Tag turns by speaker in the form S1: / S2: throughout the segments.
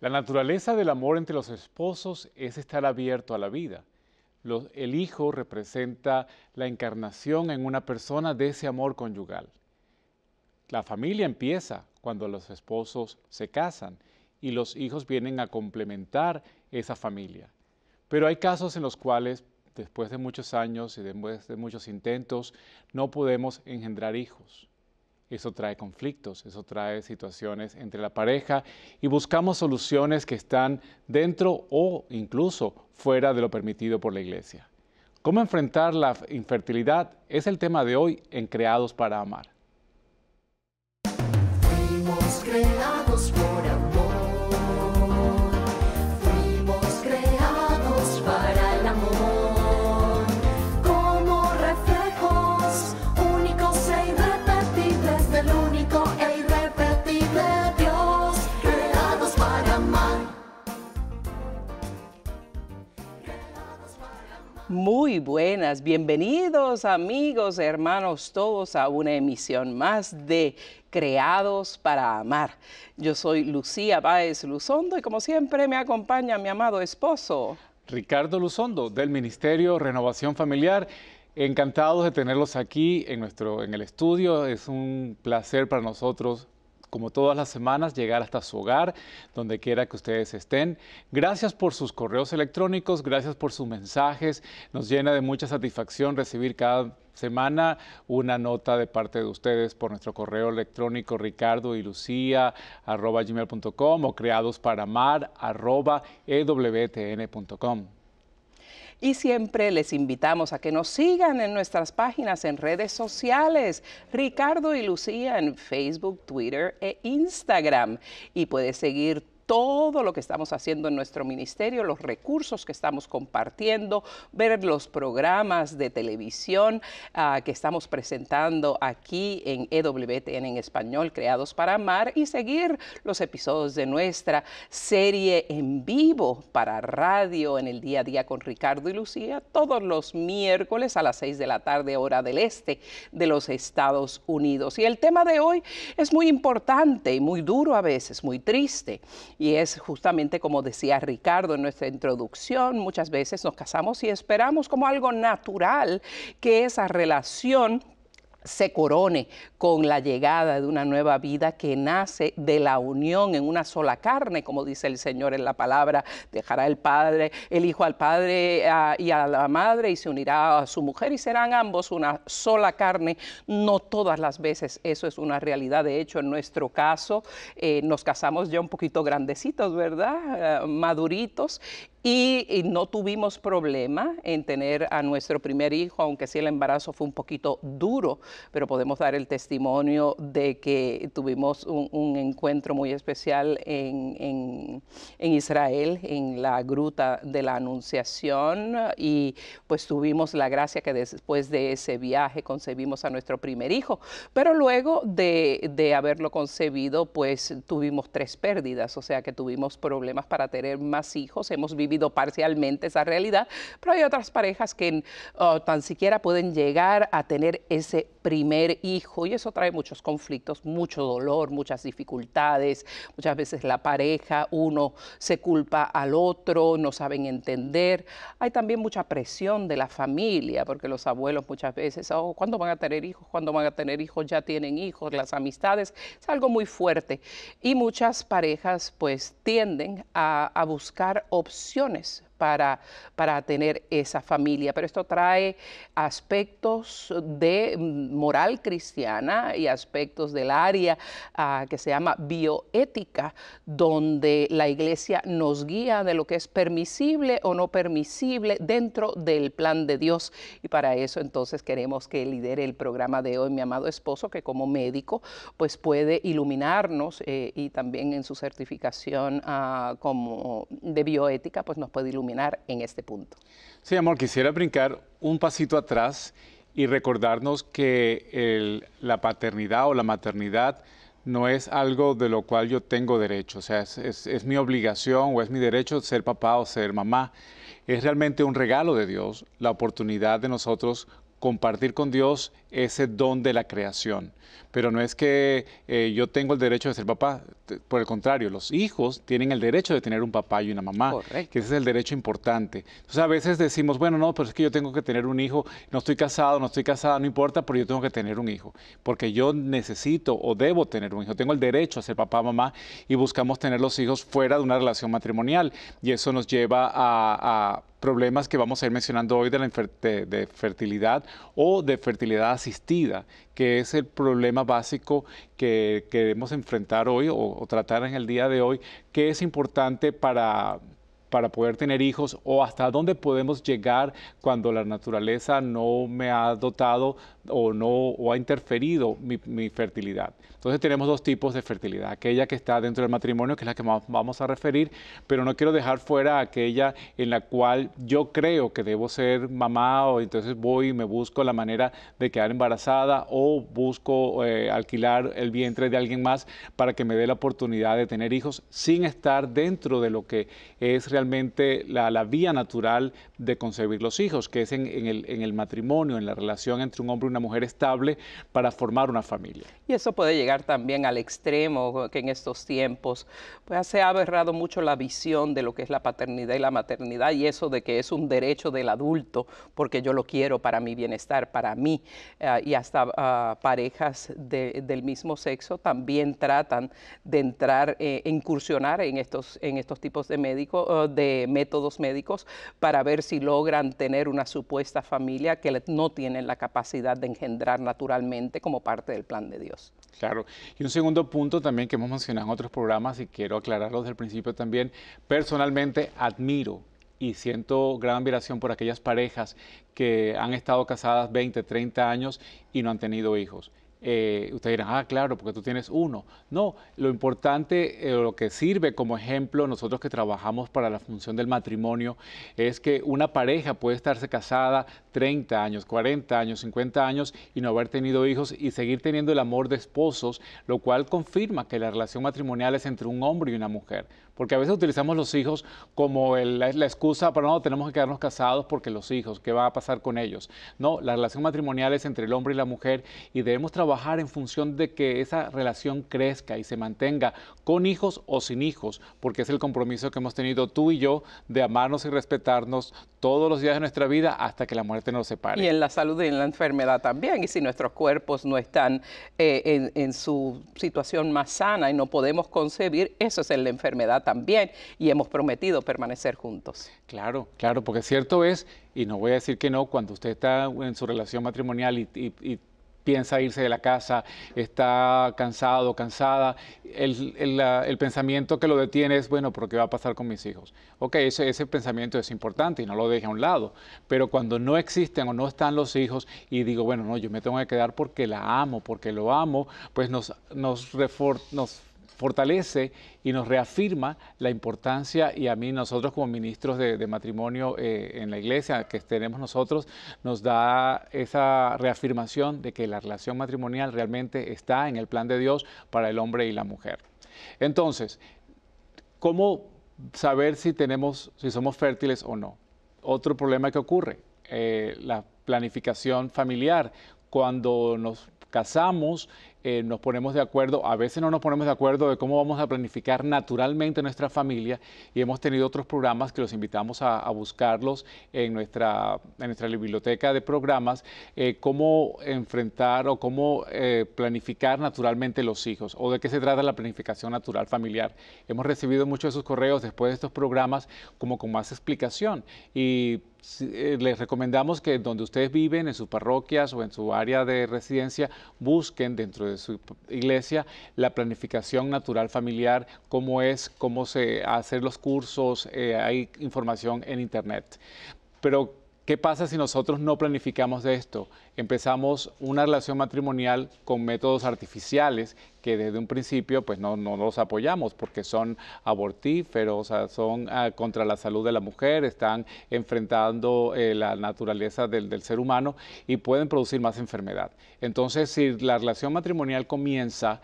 S1: La naturaleza del amor entre los esposos es estar abierto a la vida. el hijo representa la encarnación en una persona de ese amor conyugal. La familia empieza cuando los esposos se casan y los hijos vienen a complementar esa familia. Pero hay casos en los cuales, después de muchos años y después de muchos intentos, no podemos engendrar hijos. Eso trae conflictos, eso trae situaciones entre la pareja y buscamos soluciones que están dentro o incluso fuera de lo permitido por la iglesia. ¿Cómo enfrentar la infertilidad? Es el tema de hoy en Creados para Amar.
S2: buenas, bienvenidos amigos, hermanos, todos a una emisión más de Creados para Amar. Yo soy Lucía Báez Luzondo y como siempre me acompaña mi amado esposo.
S1: Ricardo Luzondo del Ministerio Renovación Familiar. Encantados de tenerlos aquí en, nuestro, en el estudio. Es un placer para nosotros como todas las semanas, llegar hasta su hogar, donde quiera que ustedes estén. Gracias por sus correos electrónicos, gracias por sus mensajes. Nos llena de mucha satisfacción recibir cada semana una nota de parte de ustedes por nuestro correo electrónico ricardo y lucía o creados para arroba e
S2: y siempre les invitamos a que nos sigan en nuestras páginas en redes sociales, Ricardo y Lucía en Facebook, Twitter e Instagram. Y puedes seguir todo lo que estamos haciendo en nuestro ministerio, los recursos que estamos compartiendo, ver los programas de televisión ah, que estamos presentando aquí en EWTN en español, creados para amar, y seguir los episodios de nuestra serie en vivo para radio en el día a día con Ricardo y Lucía, todos los miércoles a las 6 de la tarde, hora del este de los Estados Unidos. Y el tema de hoy es muy importante y muy duro a veces, muy triste y es justamente como decía Ricardo en nuestra introducción, muchas veces nos casamos y esperamos como algo natural que esa relación se corone con la llegada de una nueva vida que nace de la unión en una sola carne, como dice el Señor en la palabra, dejará el Padre, el Hijo al Padre ah, y a la Madre y se unirá a su mujer y serán ambos una sola carne. No todas las veces eso es una realidad, de hecho en nuestro caso eh, nos casamos ya un poquito grandecitos, ¿verdad? Ah, maduritos y, no tuvimos problema en tener a nuestro primer hijo, aunque sí el embarazo fue un poquito duro, pero podemos dar el testimonio de que tuvimos un, encuentro muy especial en, Israel, en la gruta de la Anunciación, y pues tuvimos la gracia que después de ese viaje concebimos a nuestro primer hijo, pero luego de, haberlo concebido, pues tuvimos tres pérdidas, o sea que tuvimos problemas para tener más hijos, hemos parcialmente esa realidad, pero hay otras parejas que oh, tan siquiera pueden llegar a tener ese primer hijo y eso trae muchos conflictos, mucho dolor, muchas dificultades, muchas veces la pareja, uno se culpa al otro, no saben entender, hay también mucha presión de la familia, porque los abuelos muchas veces, oh, ¿cuándo van a tener hijos? ¿Cuándo van a tener hijos? Ya tienen hijos, las amistades, es algo muy fuerte y muchas parejas pues tienden a, a buscar opciones opciones para, para tener esa familia. Pero esto trae aspectos de mm, moral cristiana y aspectos del área ah, que se llama bioética, donde la iglesia nos guía de lo que es permisible o no permisible dentro del plan de Dios. Y para eso entonces queremos que lidere el programa de hoy mi amado esposo, que como médico pues puede iluminarnos eh, y también en su certificación ah, como de bioética pues nos puede iluminar en este punto.
S1: Sí, amor, quisiera brincar un pasito atrás y recordarnos que la paternidad o la maternidad no es algo de lo cual yo tengo derecho, o sea, es, es, mi obligación o es mi derecho ser papá o ser mamá. Es realmente un regalo de Dios la oportunidad de nosotros compartir con Dios ese don de la creación. Pero no es que eh, yo tengo el derecho de ser papá, por el contrario, los hijos tienen el derecho de tener un papá y una mamá, Correcto. que ese es el derecho importante. Entonces a veces decimos, bueno, no, pero es que yo tengo que tener un hijo, no estoy casado, no estoy casada, no importa, pero yo tengo que tener un hijo, porque yo necesito o debo tener un hijo, tengo el derecho a ser papá, mamá, y buscamos tener los hijos fuera de una relación matrimonial, y eso nos lleva a problemas que vamos a ir mencionando hoy de, la de, fertilidad o de fertilidad asistida, que es el problema básico que queremos enfrentar hoy o tratar en el día de hoy, que es importante para, para poder tener hijos o hasta dónde podemos llegar cuando la naturaleza no me ha dotado o no ha interferido mi, fertilidad. Entonces tenemos dos tipos de fertilidad, aquella que está dentro del matrimonio, que es la que vamos a referir, pero no quiero dejar fuera aquella en la cual yo creo que debo ser mamá o entonces voy y me busco la manera de quedar embarazada o busco eh, alquilar el vientre de alguien más para que me dé la oportunidad de tener hijos sin estar dentro de lo que es realmente realmente la, vía natural de concebir los hijos, que es en, el, matrimonio, en la relación entre un hombre y una mujer estable para formar una familia.
S2: Y eso puede llegar también al extremo que en estos tiempos pues, se ha aberrado mucho la visión de lo que es la paternidad y la maternidad y eso de que es un derecho del adulto porque yo lo quiero para mi bienestar, para mí eh, y hasta ah, parejas del mismo sexo también tratan de entrar, eh, incursionar en estos, en estos tipos de médicos, eh, de métodos médicos para ver si logran tener una supuesta familia que no tienen la capacidad de engendrar naturalmente como
S1: parte del plan de Dios. Claro. Y un segundo punto también que hemos mencionado en otros programas y quiero aclararlo desde el principio también, personalmente admiro y siento gran admiración por aquellas parejas que han estado casadas 20, 30 años y no han tenido hijos. Eh, ustedes dirán, ah, claro, porque tú tienes uno. No, lo importante, eh, lo que sirve como ejemplo, nosotros que trabajamos para la función del matrimonio, es que una pareja puede estarse casada 30 años, 40 años, 50 años y no haber tenido hijos y seguir teniendo el amor de esposos, lo cual confirma que la relación matrimonial es entre un hombre y una mujer. Porque a veces utilizamos los hijos como la, excusa para no, tenemos que quedarnos casados porque los hijos, ¿qué va a pasar con ellos? No, la relación matrimonial es entre el hombre y la mujer y debemos trabajar en función de que esa relación crezca y se mantenga con hijos o sin hijos, porque es el compromiso que hemos tenido tú y yo de amarnos y respetarnos todos los días de nuestra vida hasta que la muerte nos separe. Y
S2: en la salud y en la enfermedad también, y si nuestros cuerpos no están eh, en, en su situación más sana y no podemos concebir, eso es en la enfermedad también y hemos prometido permanecer juntos.
S1: Claro, claro, porque cierto es, y no voy a decir que no, cuando usted está en su relación matrimonial y, piensa irse de la casa, está cansado, cansada, el, pensamiento que lo detiene es, bueno, ¿por qué va a pasar con mis hijos? Ok, ese, ese pensamiento es importante y no lo deje a un lado, pero cuando no existen o no están los hijos y digo, bueno, no, yo me tengo que quedar porque la amo, porque lo amo, pues nos, nos, nos fortalece y nos reafirma la importancia y a mí nosotros como ministros de, matrimonio eh, en la iglesia que tenemos nosotros nos da esa reafirmación de que la relación matrimonial realmente está en el plan de Dios para el hombre y la mujer. Entonces, ¿cómo saber si tenemos, si somos fértiles o no? Otro problema que ocurre, eh, la planificación familiar. Cuando nos casamos, eh, nos ponemos de acuerdo, a veces no nos ponemos de acuerdo de cómo vamos a planificar naturalmente nuestra familia y hemos tenido otros programas que los invitamos a, buscarlos en nuestra, nuestra biblioteca de programas, eh, cómo enfrentar o cómo eh, planificar naturalmente los hijos o de qué se trata la planificación natural familiar. Hemos recibido muchos de sus correos después de estos programas como con más explicación y les recomendamos que donde ustedes viven, en sus parroquias o en su área de residencia, busquen dentro de de su iglesia, la planificación natural familiar, cómo es, cómo se hacen los cursos, eh, hay información en Internet. Pero ¿Qué pasa si nosotros no planificamos esto? Empezamos una relación matrimonial con métodos artificiales que desde un principio pues no, no los apoyamos porque son abortíferos, son ah, contra la salud de la mujer, están enfrentando eh, la naturaleza del, del ser humano y pueden producir más enfermedad. Entonces, si la relación matrimonial comienza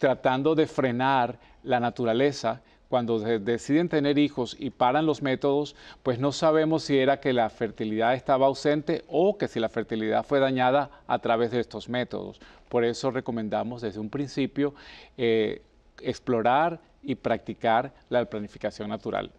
S1: tratando de frenar la naturaleza, cuando deciden tener hijos y paran los métodos, pues no sabemos si era que la fertilidad estaba ausente o que si la fertilidad fue dañada a través de estos métodos. Por eso recomendamos desde un principio eh, explorar y practicar la planificación natural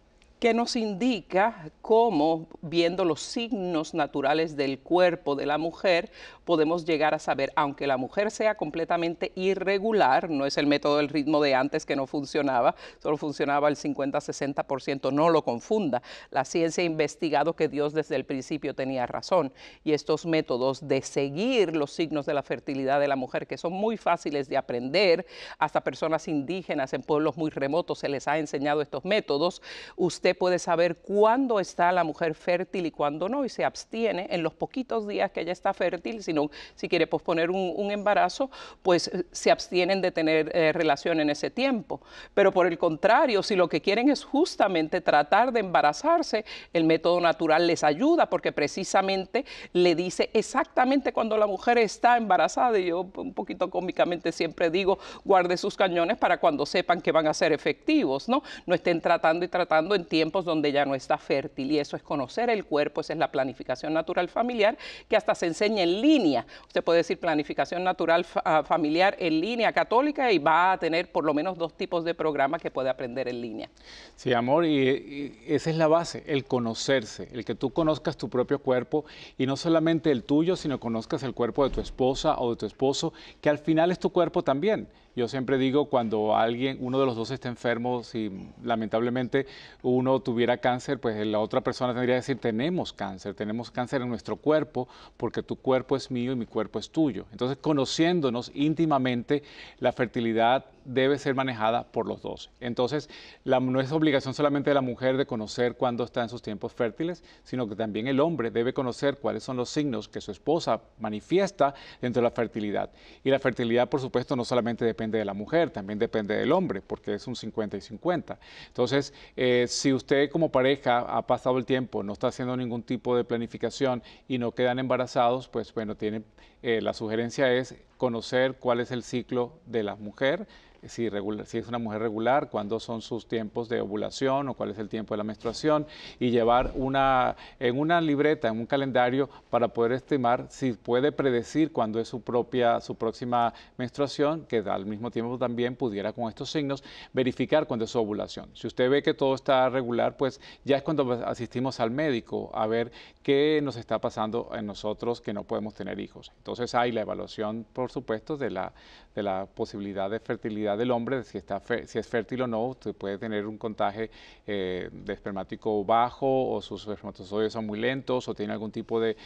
S1: que nos
S2: indica cómo, viendo los signos naturales del cuerpo de la mujer, podemos llegar a saber, aunque la mujer sea completamente irregular, no es el método del ritmo de antes que no funcionaba, solo funcionaba el 50-60%, no lo confunda. La ciencia ha investigado que Dios desde el principio tenía razón y estos métodos de seguir los signos de la fertilidad de la mujer, que son muy fáciles de aprender, hasta personas indígenas en pueblos muy remotos se les ha enseñado estos métodos, usted puede saber cuándo está la mujer fértil y cuándo no, y se abstiene en los poquitos días que ella está fértil, sino si quiere posponer un, embarazo, pues eh, se abstienen de tener eh, relación en ese tiempo. Pero por el contrario, si lo que quieren es justamente tratar de embarazarse, el método natural les ayuda porque precisamente le dice exactamente cuando la mujer está embarazada, y yo un poquito cómicamente siempre digo, guarde sus cañones para cuando sepan que van a ser efectivos, ¿no? No estén tratando y tratando en tiempo tiempos donde ya no está fértil y eso es conocer el cuerpo, esa es la planificación natural familiar que hasta se enseña en línea. Usted puede decir planificación natural ah, familiar en línea católica y va a tener por lo menos dos tipos de programas que puede aprender en
S1: línea. Sí, amor, y, y esa es la base, el conocerse, el que tú conozcas tu propio cuerpo y no solamente el tuyo, sino conozcas el cuerpo de tu esposa o de tu esposo, que al final es tu cuerpo también. Yo siempre digo cuando alguien, uno de los dos está enfermo, si lamentablemente uno tuviera cáncer, pues la otra persona tendría que decir, tenemos cáncer, tenemos cáncer en nuestro cuerpo, porque tu cuerpo es mío y mi cuerpo es tuyo. Entonces, conociéndonos íntimamente, la fertilidad debe ser manejada por los dos. Entonces, la, no es obligación solamente de la mujer de conocer cuándo está en sus tiempos fértiles, sino que también el hombre debe conocer cuáles son los signos que su esposa manifiesta dentro de la fertilidad. Y la fertilidad, por supuesto, no solamente depende de la mujer, también depende del hombre, porque es un 50 y 50. Entonces, eh, si usted como pareja ha pasado el tiempo, no está haciendo ningún tipo de planificación y no quedan embarazados, pues bueno, tiene... Eh, la sugerencia es conocer cuál es el ciclo de la mujer, si, es una mujer regular, cuándo son sus tiempos de ovulación o cuál es el tiempo de la menstruación y llevar una, en una libreta, en un calendario para poder estimar si puede predecir cuándo es su propia, su próxima menstruación, que al mismo tiempo también pudiera con estos signos verificar cuándo es su ovulación. Si usted ve que todo está regular, pues ya es cuando asistimos al médico a ver qué nos está pasando en nosotros que no podemos tener hijos. Entonces hay la evaluación, por supuesto, de la, de la posibilidad de fertilidad del hombre, de si, está si es fértil o no. Usted puede tener un contagio eh, de espermático bajo o sus espermatozoides son muy lentos o tiene algún tipo de,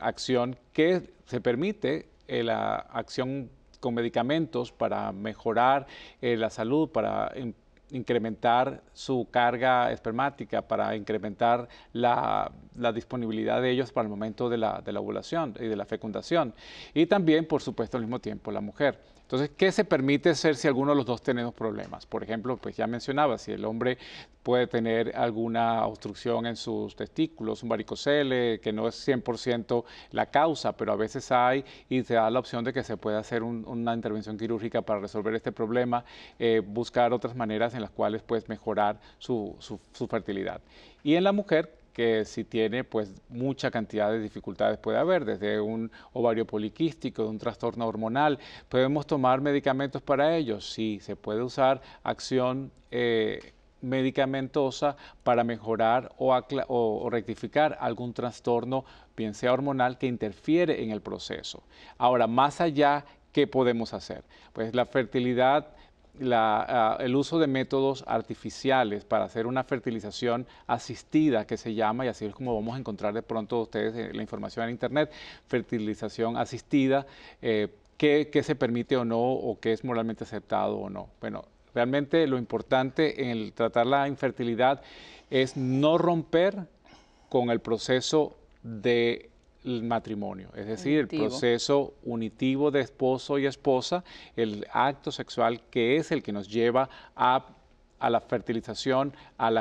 S1: acción que se permite eh, la acción con medicamentos para mejorar eh, la salud, para em, incrementar su carga espermática, para incrementar la, disponibilidad de ellos para el momento de la ovulación y de la fecundación. Y también, por supuesto, al mismo tiempo la mujer. Entonces, ¿qué se permite hacer si alguno de los dos tenemos problemas? Por ejemplo, pues ya mencionaba, si el hombre puede tener alguna obstrucción en sus testículos, un varicocele, que no es 100% la causa, pero a veces hay y se da la opción de que se pueda hacer una intervención quirúrgica para resolver este problema, eh, buscar otras maneras en las cuales puedes mejorar su, su fertilidad. Y en la mujer, que si tiene pues mucha cantidad de dificultades puede haber, desde un ovario poliquístico, de un trastorno hormonal. ¿Podemos tomar medicamentos para ello? Sí, se puede usar acción eh, medicamentosa para mejorar o rectificar algún trastorno, bien sea hormonal, que interfiere en el proceso. Ahora, más allá, ¿qué podemos hacer? Pues la fertilidad Ah, el uso de métodos artificiales para hacer una fertilización asistida que se llama, y así es como vamos a encontrar de pronto ustedes eh, la información en Internet, fertilización asistida, eh, qué, qué se permite o no, o qué es moralmente aceptado o no. Bueno, realmente lo importante en tratar la infertilidad es no romper con el proceso de el matrimonio, es decir, el proceso unitivo de esposo y esposa, el acto sexual que es el que nos lleva a, la fertilización, a la,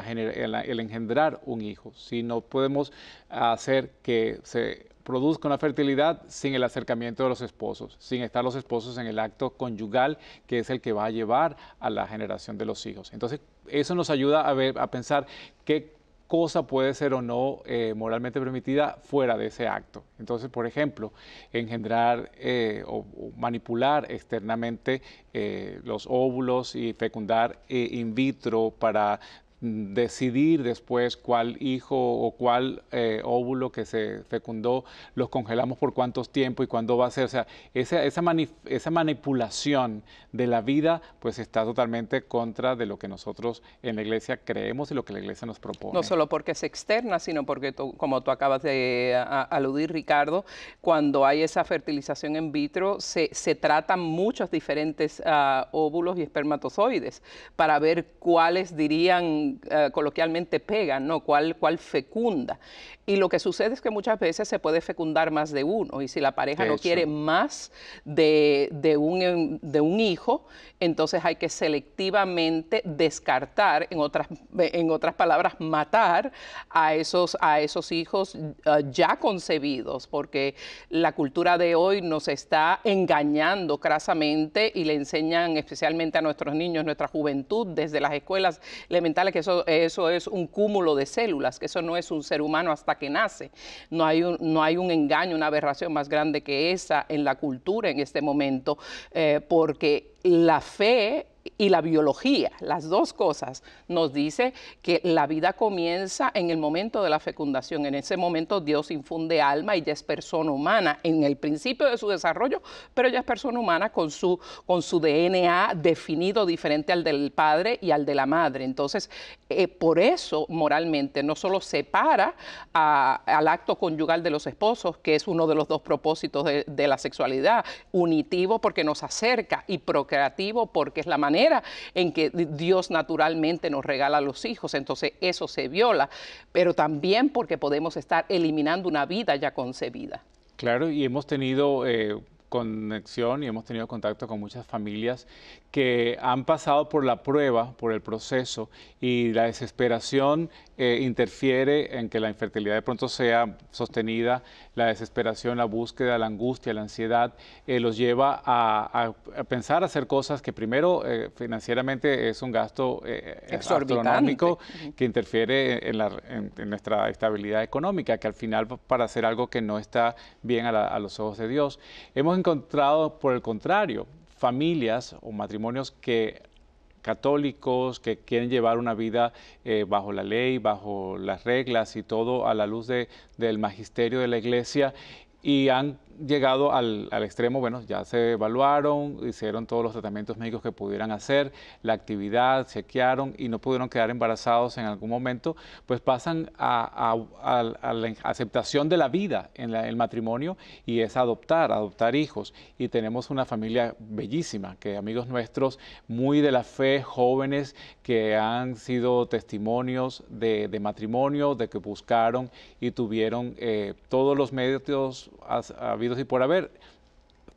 S1: el engendrar un hijo. Si no podemos hacer que se produzca una fertilidad sin el acercamiento de los esposos, sin estar los esposos en el acto conyugal que es el que va a llevar a la generación de los hijos. Entonces, eso nos ayuda a, ver, a pensar qué cosa puede ser o no eh, moralmente permitida fuera de ese acto. Entonces, por ejemplo, engendrar eh, o, manipular externamente eh, los óvulos y fecundar in vitro para decidir después cuál hijo o cuál eh, óvulo que se fecundó, los congelamos por cuántos tiempo y cuándo va a ser. O sea, esa, esa, manipulación de la vida pues está totalmente contra de lo que nosotros en la iglesia creemos y lo que la iglesia nos propone. No solo
S2: porque es externa, sino porque como tú acabas de aludir, Ricardo, cuando hay esa fertilización in vitro se, se tratan muchos diferentes ah, óvulos y espermatozoides para ver cuáles dirían eh, coloquialmente pegan, ¿no? ¿Cuál, fecunda? Y lo que sucede es que muchas veces se puede fecundar más de uno y si la pareja no quiere más de, un, em, de un hijo, entonces hay que selectivamente descartar, en otras, en otras palabras, matar a esos, a esos hijos eh, ya concebidos, porque la cultura de hoy nos está engañando crasamente y le enseñan especialmente a nuestros niños, nuestra juventud, desde las escuelas elementales que eso, es un cúmulo de células, que eso no es un ser humano hasta que nace. No hay un, no hay un engaño, una aberración más grande que esa en la cultura en este momento, eh, porque la fe y la biología, las dos cosas, nos dice que la vida comienza en el momento de la fecundación. En ese momento Dios infunde alma y ya es persona humana en el principio de su desarrollo, pero ya es persona humana con su, con su DNA definido diferente al del padre y al de la madre. Entonces, eh, por eso moralmente no solo separa al acto conyugal de los esposos, que es uno de los dos propósitos de, de la sexualidad, unitivo porque nos acerca y procreativo porque es la manera en que Dios naturalmente nos regala a los hijos, entonces eso se viola, pero también porque podemos estar eliminando una vida ya concebida.
S1: Claro, y hemos tenido... Eh, conexión y hemos tenido contacto con muchas familias que han pasado por la prueba, por el proceso, y la desesperación eh, interfiere en que la infertilidad de pronto sea sostenida, la desesperación, la búsqueda, la angustia, la ansiedad, eh, los lleva a, pensar a, pensar hacer cosas que primero eh, financieramente es un gasto astronómico que interfiere en, nuestra estabilidad económica, que al final para hacer algo que no está bien a los ojos de Dios. Hemos encontrado, por el contrario, familias o matrimonios que católicos que quieren llevar una vida eh, bajo la ley, bajo las reglas y todo a la luz de, del magisterio de la iglesia y han llegado al, extremo, bueno, ya se evaluaron, hicieron todos los tratamientos médicos que pudieran hacer, la actividad, chequearon y no pudieron quedar embarazados en algún momento, pues pasan a, la aceptación de la vida en el matrimonio y es adoptar, adoptar hijos. Y tenemos una familia bellísima, que amigos nuestros, muy de la fe, jóvenes que han sido testimonios de, matrimonio, de que buscaron y tuvieron eh, todos los medios habido y por haber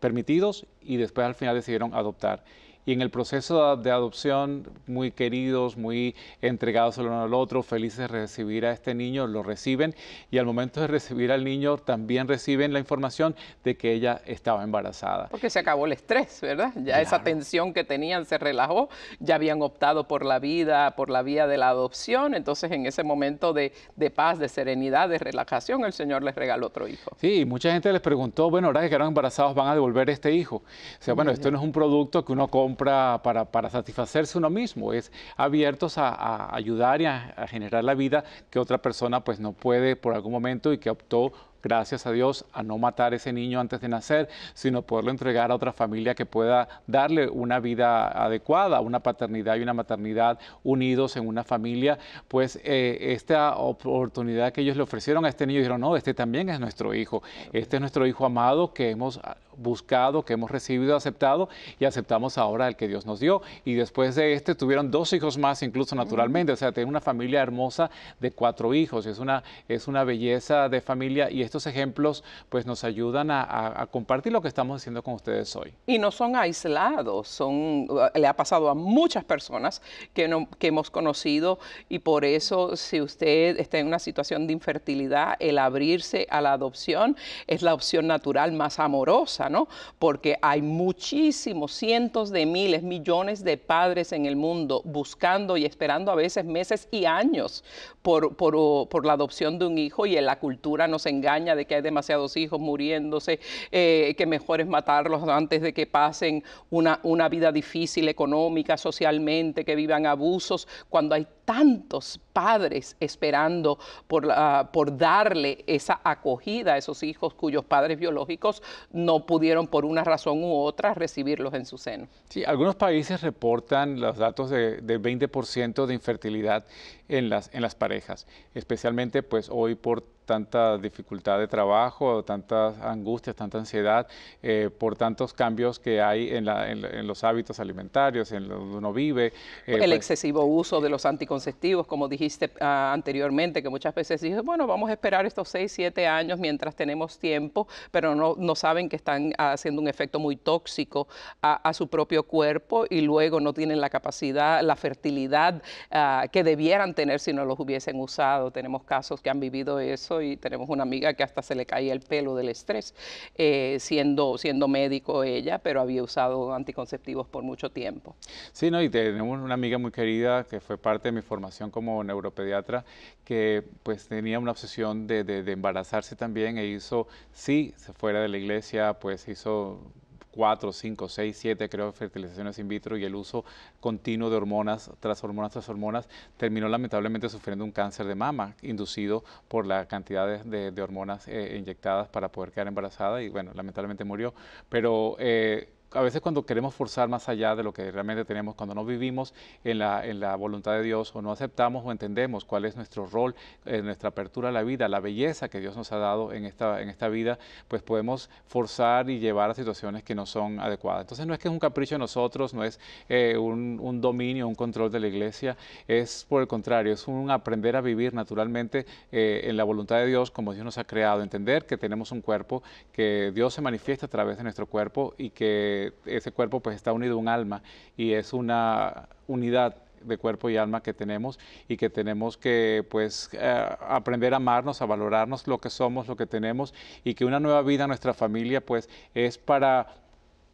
S1: permitidos y después al final decidieron adoptar y en el proceso de adopción muy queridos, muy entregados el uno al otro, felices de recibir a este niño, lo reciben y al momento de recibir al niño también reciben la información de que ella estaba embarazada.
S2: Porque se acabó el estrés, ¿verdad? Ya esa tensión que tenían se relajó, ya habían optado por la vida, por la vía de la adopción, entonces en ese momento de, de paz, de serenidad, de relajación, el
S1: Señor les regaló otro hijo. Sí, mucha gente les preguntó, bueno, ahora que quedaron embarazados van a devolver este hijo. O sea, bueno, esto no es un producto que uno come para, satisfacerse uno mismo, es abiertos a, ayudar y a, a generar la vida que otra persona pues no puede por algún momento y que optó gracias a Dios, a no matar ese niño antes de nacer, sino poderlo entregar a otra familia que pueda darle una vida adecuada, una paternidad y una maternidad unidos en una familia, pues eh, esta oportunidad que ellos le ofrecieron a este niño, dijeron, no, este también es nuestro hijo, este es nuestro hijo amado que hemos buscado, que hemos recibido, aceptado y aceptamos ahora el que Dios nos dio. Y después de este tuvieron dos hijos más, incluso naturalmente, o sea, tienen una familia hermosa de cuatro hijos, es una, es una belleza de familia y estos ejemplos pues nos ayudan a, compartir lo que estamos haciendo con ustedes hoy. Y
S2: no son aislados, son, uh, le ha pasado a muchas personas que, hemos conocido y por eso si usted está en una situación de infertilidad, el abrirse a la adopción es la opción natural más amorosa, ¿no? Porque hay muchísimos, cientos de miles, millones de padres en el mundo buscando y esperando a veces meses y años por, por la adopción de un hijo y en la cultura nos engaña de que hay demasiados hijos muriéndose, eh, que mejor es matarlos antes de que pasen una, una vida difícil económica, socialmente, que vivan abusos, cuando hay tantos padres esperando por, por darle esa acogida a esos hijos cuyos padres biológicos no pudieron por una razón u otra recibirlos en su seno.
S1: Sí, algunos países reportan los datos de, del 20% de infertilidad en las, en las parejas, especialmente pues hoy por tanta dificultad de trabajo, tantas angustias, tanta ansiedad, eh, por tantos cambios que hay en, los hábitos alimentarios, en donde uno vive. Eh, el pues, excesivo uso de los
S2: anticonceptivos anticonceptivos, como dijiste ah, anteriormente, que muchas veces dicen, bueno, vamos a esperar estos 6, 7 años mientras tenemos tiempo, pero no, no saben que están haciendo un efecto muy tóxico a, su propio cuerpo y luego no tienen la capacidad, la fertilidad ah, que debieran tener si no los hubiesen usado. Tenemos casos que han vivido eso y tenemos una amiga que hasta se le caía el pelo del estrés, eh, siendo, siendo médico ella, pero había usado anticonceptivos por mucho tiempo.
S1: Sí, no, y tenemos una amiga muy querida que fue parte de mi formación como neuropediatra, que pues tenía una obsesión de, embarazarse también e hizo, se fuera de la iglesia, pues hizo cuatro cinco seis siete creo, fertilizaciones in vitro y el uso continuo de hormonas tras hormonas tras hormonas, terminó lamentablemente sufriendo un cáncer de mama inducido por la cantidad de, hormonas eh, inyectadas para poder quedar embarazada y bueno, lamentablemente murió. Pero eh, a veces cuando queremos forzar más allá de lo que realmente tenemos, cuando no vivimos en la, en la voluntad de Dios o no aceptamos o entendemos cuál es nuestro rol, en eh, nuestra apertura a la vida, la belleza que Dios nos ha dado en esta, en esta vida, pues podemos forzar y llevar a situaciones que no son adecuadas. Entonces no es que es un capricho de nosotros, no es eh, un, dominio, un control de la iglesia, es por el contrario, es un aprender a vivir naturalmente eh, en la voluntad de Dios como Dios nos ha creado, entender que tenemos un cuerpo, que Dios se manifiesta a través de nuestro cuerpo y que ese cuerpo pues está unido a un alma y es una unidad de cuerpo y alma que tenemos y que tenemos que pues eh, aprender a amarnos, a valorarnos lo que somos, lo que tenemos y que una nueva vida en nuestra familia pues es para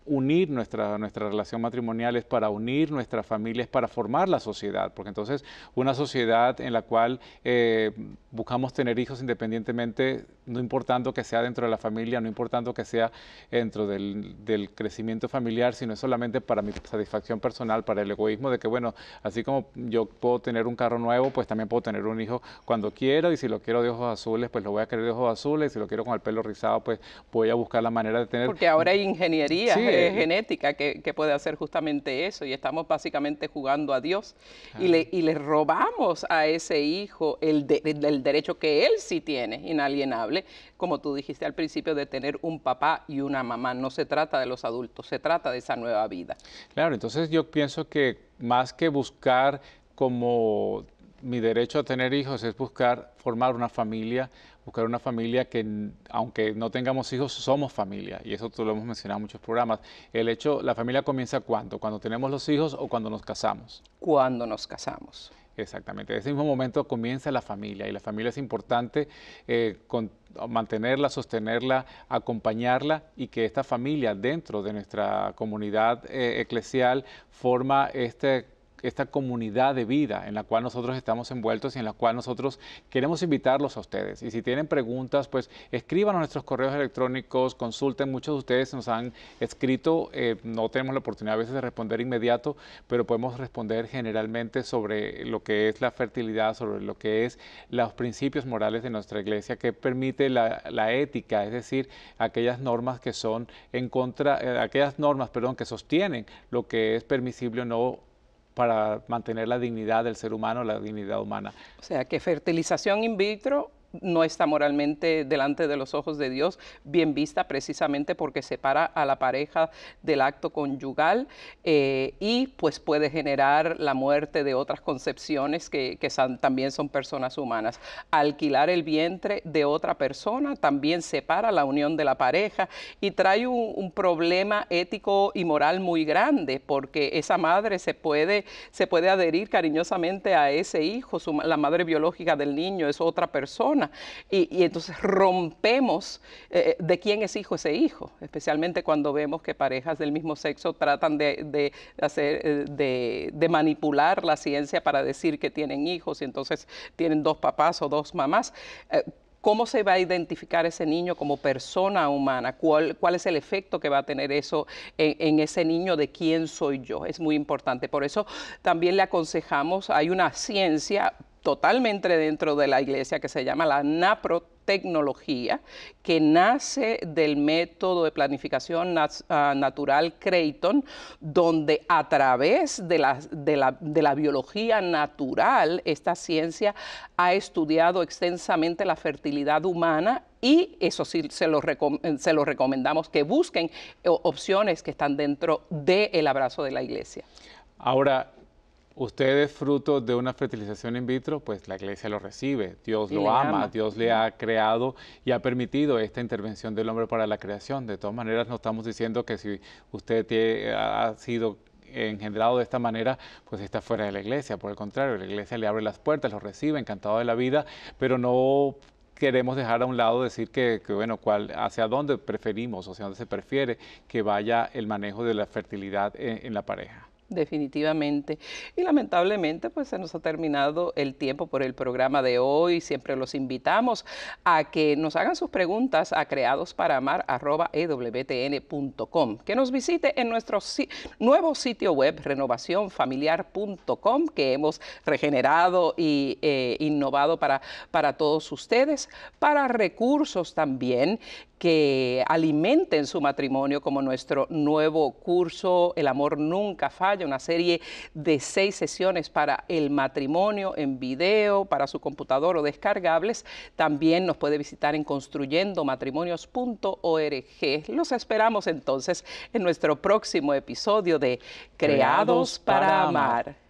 S1: unir nuestra, nuestra relación matrimonial, es para unir nuestras familias, para formar la sociedad, porque entonces una sociedad en la cual eh, buscamos tener hijos independientemente, no importando que sea dentro de la familia, no importando que sea dentro del, crecimiento familiar, sino es solamente para mi satisfacción personal, para el egoísmo de que, bueno, así como yo puedo tener un carro nuevo, pues también puedo tener un hijo cuando quiera y si lo quiero de ojos azules, pues lo voy a querer de ojos azules, y si lo quiero con el pelo rizado, pues voy a buscar la manera de tener... Porque
S2: ahora hay ingeniería. Sí, eh, eh, genética que, puede hacer justamente eso y estamos básicamente jugando a Dios y, le, robamos a ese hijo el, el derecho que él sí tiene, inalienable, como tú dijiste al principio, de tener un papá y una mamá. No se trata de los adultos, se trata de esa
S1: nueva vida. Claro, entonces yo pienso que más que buscar como mi derecho a tener hijos es buscar formar una familia, buscar una familia que, aunque no tengamos hijos, somos familia. Y eso tú lo hemos mencionado en muchos programas. El hecho, la familia comienza cuando, cuando tenemos los hijos o cuando nos casamos. Cuando nos casamos. Exactamente, en ese mismo momento comienza la familia y la familia es importante eh, mantenerla, sostenerla, acompañarla y que esta familia dentro de nuestra comunidad eh, eclesial forma este esta comunidad de vida en la cual nosotros estamos envueltos y en la cual nosotros queremos invitarlos a ustedes. Y si tienen preguntas, pues escriban a nuestros correos electrónicos, consulten. Muchos de ustedes nos han escrito, eh, no tenemos la oportunidad a veces de responder inmediato, pero podemos responder generalmente sobre lo que es la fertilidad, sobre lo que es los principios morales de nuestra iglesia, que permite la, la ética, es decir, aquellas normas que son en contra, eh, aquellas normas, perdón, que sostienen lo que es permisible o no para mantener la dignidad del ser humano, la dignidad humana.
S2: O sea, que fertilización in vitro no está
S1: moralmente
S2: delante de los ojos de Dios, bien vista precisamente porque separa a la pareja del acto conyugal eh, y pues puede generar la muerte de otras concepciones que, también son personas humanas. Alquilar el vientre de otra persona también separa la unión de la pareja y trae un, problema ético y moral muy grande porque esa madre se puede, se puede adherir cariñosamente a ese hijo, la madre biológica del niño es otra persona y, entonces rompemos eh, eh, de quién es hijo ese hijo, especialmente cuando vemos que parejas del mismo sexo tratan de, hacer, eh, de, manipular la ciencia para decir que tienen hijos y entonces tienen dos papás o dos mamás. ¿Cómo se va a identificar ese niño como persona humana? ¿Cuál, cuál es el efecto que va a tener eso en, en, ese niño de quién soy yo? Es muy importante. Por eso también le aconsejamos, hay una ciencia totalmente dentro de la iglesia que se llama la naprotecnología, que nace del método de planificación ah, natural Creighton, donde a través de la, biología natural, esta ciencia ha estudiado extensamente la fertilidad humana y eso sí se lo, recomendamos que busquen eh, opciones que están dentro del abrazo de la iglesia.
S1: Ahora, usted es fruto de una fertilización in vitro, pues la iglesia lo recibe, Dios lo ama, Dios le ha creado y ha permitido esta intervención del hombre para la creación. De todas maneras, no estamos diciendo que si usted ha sido engendrado de esta manera, pues está fuera de la iglesia. Por el contrario, la iglesia le abre las puertas, lo recibe, encantado de la vida, pero no queremos dejar a un lado decir que, bueno, cuál, hacia dónde preferimos, o hacia dónde se prefiere que vaya el manejo de la fertilidad en la pareja.
S2: Definitivamente. Y lamentablemente, pues se nos ha terminado el tiempo por el programa de hoy. Siempre los invitamos a que nos hagan sus preguntas a creadosparamar.ewtn.com, que nos visite en nuestro nuevo sitio web renovacionfamiliar.com que hemos regenerado y eh, innovado para, para todos ustedes, para recursos también que alimenten su matrimonio, como nuestro nuevo curso El amor nunca falla, una serie de seis sesiones para el matrimonio en video, para su computador o descargables. También nos puede visitar en construyendomatrimonios.org. Los esperamos entonces en nuestro próximo episodio de Creados, para, amar.